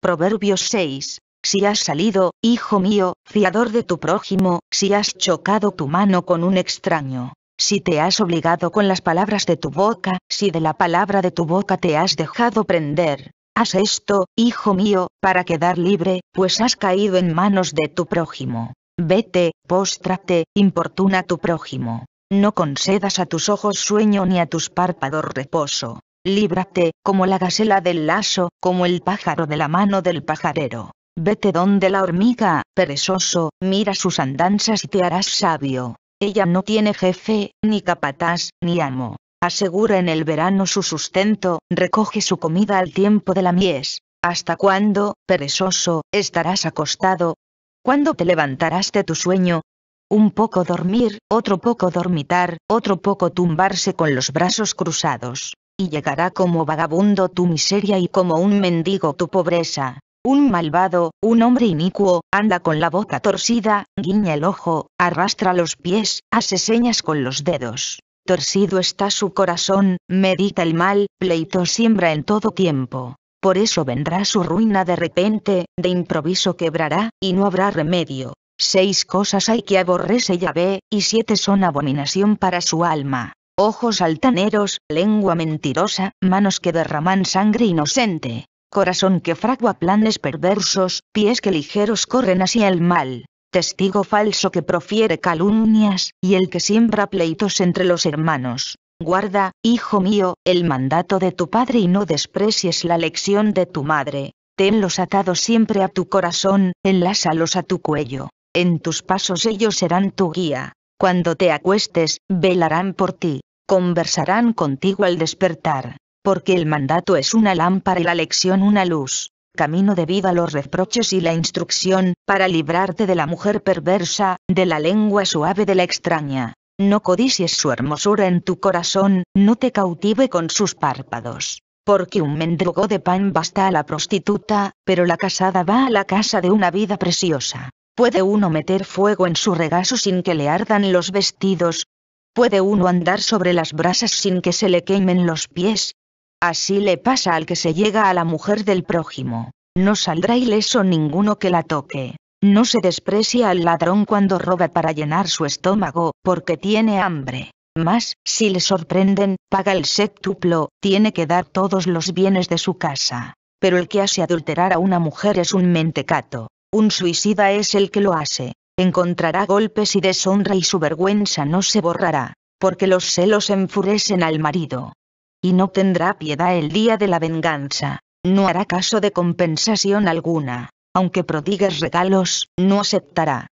Proverbios 6. Si has salido, hijo mío, fiador de tu prójimo, si has chocado tu mano con un extraño, si te has obligado con las palabras de tu boca, si de la palabra de tu boca te has dejado prender, haz esto, hijo mío, para quedar libre, pues has caído en manos de tu prójimo. Vete, póstrate, importuna a tu prójimo. No concedas a tus ojos sueño ni a tus párpados reposo líbrate, como la gacela del lazo, como el pájaro de la mano del pajarero. Vete donde la hormiga, perezoso, mira sus andanzas y te harás sabio. Ella no tiene jefe, ni capataz, ni amo. Asegura en el verano su sustento, recoge su comida al tiempo de la mies. ¿Hasta cuándo, perezoso, estarás acostado? ¿Cuándo te levantarás de tu sueño? Un poco dormir, otro poco dormitar, otro poco tumbarse con los brazos cruzados y llegará como vagabundo tu miseria y como un mendigo tu pobreza. Un malvado, un hombre inicuo, anda con la boca torcida, guiña el ojo, arrastra los pies, hace señas con los dedos. Torcido está su corazón, medita el mal, pleito siembra en todo tiempo. Por eso vendrá su ruina de repente, de improviso quebrará, y no habrá remedio. Seis cosas hay que aborrece ve, y siete son abominación para su alma ojos altaneros, lengua mentirosa, manos que derraman sangre inocente, corazón que fragua planes perversos, pies que ligeros corren hacia el mal, testigo falso que profiere calumnias, y el que siembra pleitos entre los hermanos. Guarda, hijo mío, el mandato de tu padre y no desprecies la lección de tu madre. Tenlos atados siempre a tu corazón, enlázalos a tu cuello. En tus pasos ellos serán tu guía. Cuando te acuestes, velarán por ti conversarán contigo al despertar, porque el mandato es una lámpara y la lección una luz, camino de vida los reproches y la instrucción, para librarte de la mujer perversa, de la lengua suave de la extraña. No codicies su hermosura en tu corazón, no te cautive con sus párpados porque un mendrugo de pan basta a la prostituta, pero la casada va a la casa de una vida preciosa. Puede uno meter fuego en su regazo sin que le ardan los vestidos, puede uno andar sobre las brasas sin que se le quemen los pies. Así le pasa al que se llega a la mujer del prójimo. No saldrá ileso ninguno que la toque. No se desprecia al ladrón cuando roba para llenar su estómago, porque tiene hambre. Más, si le sorprenden, paga el séptuplo, tiene que dar todos los bienes de su casa. Pero el que hace adulterar a una mujer es un mentecato. Un suicida es el que lo hace. Encontrará golpes y deshonra y su vergüenza no se borrará, porque los celos enfurecen al marido. Y no tendrá piedad el día de la venganza, no hará caso de compensación alguna, aunque prodigues regalos, no aceptará.